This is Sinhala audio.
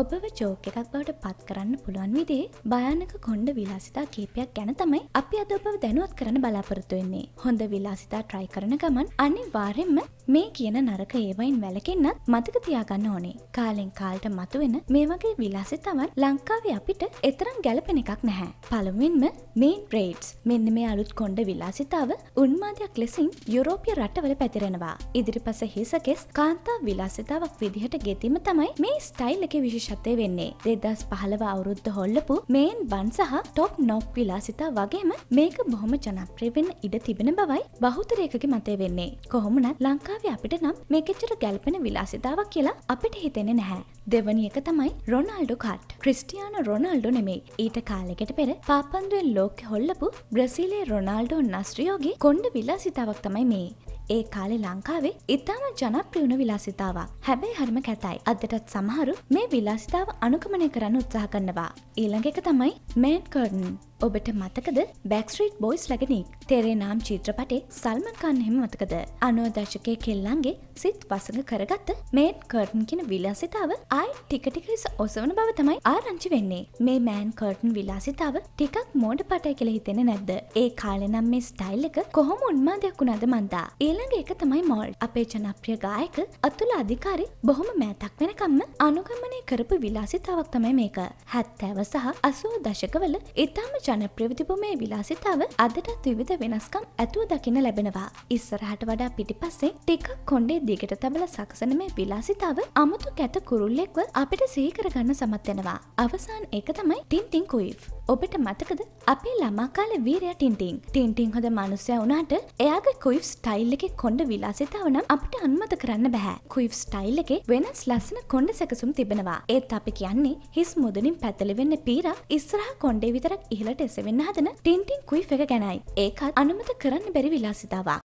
ඔබව චෝක එකක් බවට පත් කරන්න පුළුවන් විදේ භයානක කොන්්ඩ විලාසිතා කීපයක් ගැන තමයි අපි අද ඔබව දැනුවත් කරන බලාපොරත්තුවෙන්නේ හොඳ විලාසිතා ට්‍රයි කරන ගමන් අනි වාරෙන්ම මේ කියන නරක ඒවයින් වැලකෙන්න්නත් මතක තියාගන්න ඕනේ කාලෙන් කාල්ට මතුවෙන මේ වගේ විලාසිතවන් ලංකාවේ අපිට එතරම් ගැලපෙන එකක් නැහැ පළමුින්ම මේන් ප්‍රේට්ස් මෙන්න මේ අලුත් කොන්ඩ විලාසිතාව උන්මාදයක් ලෙසින් යුරෝපිය රටවල පැතිරෙනවා ඉදිරිපස හිසකෙස් කාන්තා විලාසිතාවක් විදිහට ගෙතීම තමයි මේ ස්ටයිල් එක විශෂ විශේෂත්වය වෙන්නේ දෙදස් පහළව අවුරුද්ධ හොල්ලපු මේන් බන් සහ ටොප් නොප් විලාසිතා වගේම මේක බොහොම ජනප්‍රීවෙන් ඉඩ තිබෙන බවයි බහුතරයකගේ මතය වෙන්නේ කොහොමන ලංකාව අපිට නම් මේකෙච්චර ගැල්පෙන විලාසිතාවක් කියලා අපිට හිතෙන නැහැ දෙවනියක තමයි රොනල්ඩු කට් ක්‍රිස්ටියාන රොනල්ඩු නෙමේ ඊට කාලෙකට පෙර පාපන්දුවෙන් ලෝක හොල්ලපු බ්‍රසිලේ රොනල්ඩෝ නස්ට්‍රියෝගේ කොන්්ඩ විලාසිතාවක් තමයි මේ ඒ කාලේ ලංකාවේ ඉතාම ජනප්‍රියුණු විලාසිතාවක්. හැබැයි හරිම කැතයි. අදටත් සමහරු මේ විලාසිතාව අනුගමනය කරන්න උත්සාහ කරනවා. ඊළඟ එක තමයි මේන් කර්න්. ඔබට මතකද බැක්ස්ට්‍රීට් බොයිස් ලගෙනෙක් තෙරේ නම් චිත්‍රපටේ සල්මන් කන්හෙම මතකද අනුව දශකය කෙල්ලන්ගේ සිත් වසඟ කරගත්ත මේන් කර්ටන් කියෙන විලාසිතාව අයි ටිකටිකස ඔසවන බව තමයි ආරංචි වෙන්නේ මේ මෑන් කර්ටන් විලාසිතාව ටිකක් මෝඩ පටය කෙළ හිතෙන නැද්ද ඒ කාලනම් මේ ස්ටයිල් එක කොහොම උන්මාදයක් වුණද මන්දා ඊළඟ එක තමයි මෝල් අපේ ජනප්‍රිය ගායක අතුළ අධිකාරි බොහොම මෑතක් වෙනකම්ම අනුගමනය කරපු විලාසිතාවක් තමයි මේක හැත්තෑව සහ අසූ දශකවල ඉතාම ජ ජනප්‍රවිතිපු මේ විලාසිතාව අදටත් විවිධ වෙනස්කම් ඇතුව දකින්න ලැබෙනවා. ඉස්සරහට වඩා පිටිපස්සේ ටිකක් කොන්්ඩේ දිගට තබල සකසන මේ විලාසිතාව අමුතු කැත කුරුල්ලෙක්ව අපිට සීකරගන්න සමත්වෙනවා. අවසාන් ඒක තමයි ටින්ටිං කුයිෆ්. ඔබට මතකද අපේ ළමාකාල වීරය ටින්ටිං ටින්ටිං හොඳ මනුස්සය වුණට එයාගේ කුයිෆ් ස්ටයිල් එක කොඩ විලාසිතාවනම් අපට අන්මත කරන්න බැහැ කුයිෆ් ස්ටයිල් එක වෙනස් ලස්සන කොඩ සැකසුම් තිබෙනවා ඒත් අපි කියන්නේ හිස් මුදනින් පැතලවෙන්න පීර ඉස්සරහ කොන්ඩේ විතරක් ඉහලට ඔබට එසවෙන්න හදන ටින්ටින් කුයි එක ගැනයි ඒකත් අනුමත කරන්න බැරි විලාසිතාවක්